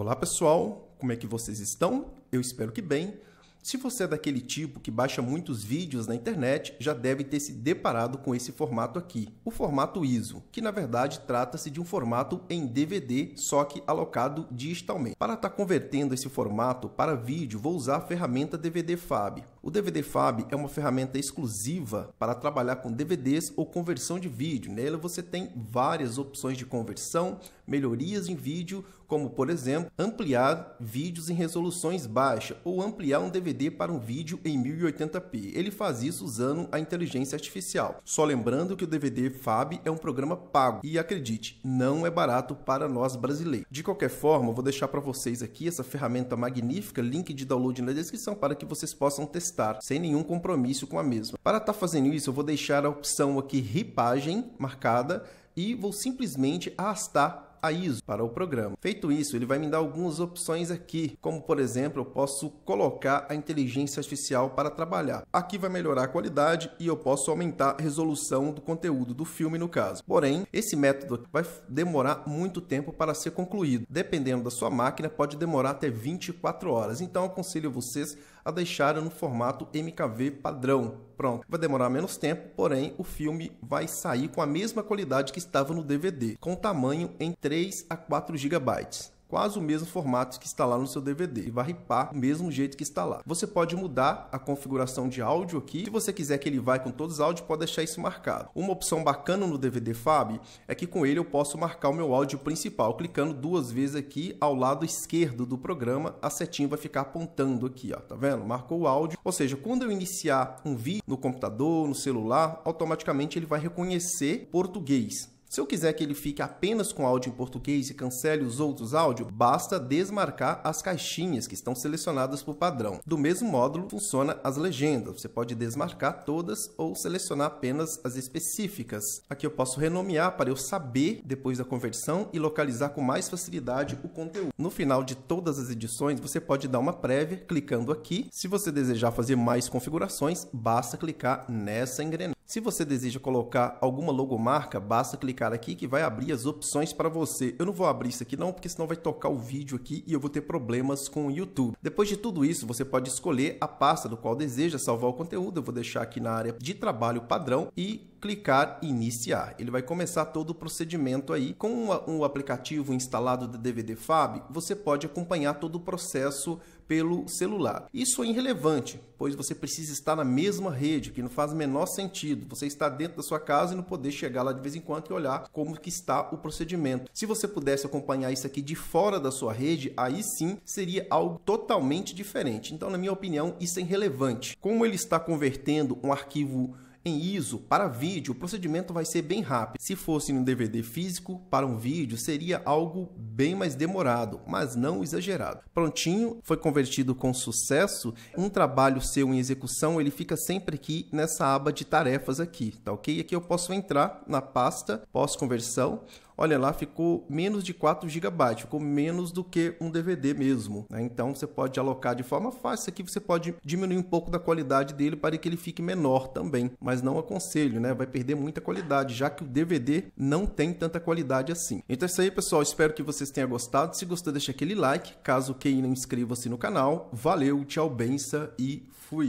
Olá pessoal, como é que vocês estão? Eu espero que bem. Se você é daquele tipo que baixa muitos vídeos na internet, já deve ter se deparado com esse formato aqui, o formato ISO, que na verdade trata-se de um formato em DVD, só que alocado digitalmente. Para estar tá convertendo esse formato para vídeo, vou usar a ferramenta DVD Fab. O DVD Fab é uma ferramenta exclusiva para trabalhar com DVDs ou conversão de vídeo. Nela você tem várias opções de conversão, melhorias em vídeo, como por exemplo, ampliar vídeos em resoluções baixas ou ampliar um DVD para um vídeo em 1080p. Ele faz isso usando a inteligência artificial. Só lembrando que o DVD Fab é um programa pago e acredite, não é barato para nós brasileiros. De qualquer forma, vou deixar para vocês aqui essa ferramenta magnífica, link de download na descrição para que vocês possam testar sem nenhum compromisso com a mesma. Para estar tá fazendo isso, eu vou deixar a opção aqui ripagem marcada e vou simplesmente arrastar a ISO para o programa. Feito isso, ele vai me dar algumas opções aqui, como por exemplo, eu posso colocar a inteligência artificial para trabalhar. Aqui vai melhorar a qualidade e eu posso aumentar a resolução do conteúdo do filme no caso. Porém, esse método vai demorar muito tempo para ser concluído. Dependendo da sua máquina, pode demorar até 24 horas. Então, aconselho vocês a deixaram no formato MKV padrão. Pronto, vai demorar menos tempo, porém o filme vai sair com a mesma qualidade que estava no DVD, com tamanho em 3 a 4 GB quase o mesmo formato que está lá no seu DVD e vai ripar do mesmo jeito que está lá. Você pode mudar a configuração de áudio aqui. Se você quiser que ele vá com todos os áudios, pode deixar isso marcado. Uma opção bacana no DVD Fab é que com ele eu posso marcar o meu áudio principal, clicando duas vezes aqui ao lado esquerdo do programa, a setinha vai ficar apontando aqui, ó, tá vendo? Marcou o áudio, ou seja, quando eu iniciar um vídeo no computador, no celular, automaticamente ele vai reconhecer português. Se eu quiser que ele fique apenas com áudio em português e cancele os outros áudios, basta desmarcar as caixinhas que estão selecionadas por padrão. Do mesmo módulo, funciona as legendas. Você pode desmarcar todas ou selecionar apenas as específicas. Aqui eu posso renomear para eu saber, depois da conversão, e localizar com mais facilidade o conteúdo. No final de todas as edições, você pode dar uma prévia clicando aqui. Se você desejar fazer mais configurações, basta clicar nessa engrenagem. Se você deseja colocar alguma logomarca, basta clicar aqui que vai abrir as opções para você. Eu não vou abrir isso aqui não, porque senão vai tocar o vídeo aqui e eu vou ter problemas com o YouTube. Depois de tudo isso, você pode escolher a pasta do qual deseja salvar o conteúdo. Eu vou deixar aqui na área de trabalho padrão e clicar iniciar. Ele vai começar todo o procedimento aí. Com o aplicativo instalado da DVD Fab, você pode acompanhar todo o processo pelo celular. Isso é irrelevante, pois você precisa estar na mesma rede, que não faz o menor sentido. Você está dentro da sua casa e não poder chegar lá de vez em quando e olhar como que está o procedimento. Se você pudesse acompanhar isso aqui de fora da sua rede, aí sim seria algo totalmente diferente. Então, na minha opinião, isso é irrelevante. Como ele está convertendo um arquivo em ISO, para vídeo, o procedimento vai ser bem rápido. Se fosse um DVD físico, para um vídeo, seria algo bem mais demorado, mas não exagerado. Prontinho, foi convertido com sucesso. Um trabalho seu em execução, ele fica sempre aqui nessa aba de tarefas aqui, tá ok? Aqui eu posso entrar na pasta pós-conversão, olha lá, ficou menos de 4 GB, ficou menos do que um DVD mesmo. Né? Então você pode alocar de forma fácil, aqui você pode diminuir um pouco da qualidade dele para que ele fique menor também mas não aconselho, né? Vai perder muita qualidade, já que o DVD não tem tanta qualidade assim. Então é isso aí, pessoal. Espero que vocês tenham gostado. Se gostou, deixa aquele like. Caso queira, inscreva-se no canal. Valeu, tchau, benção e fui!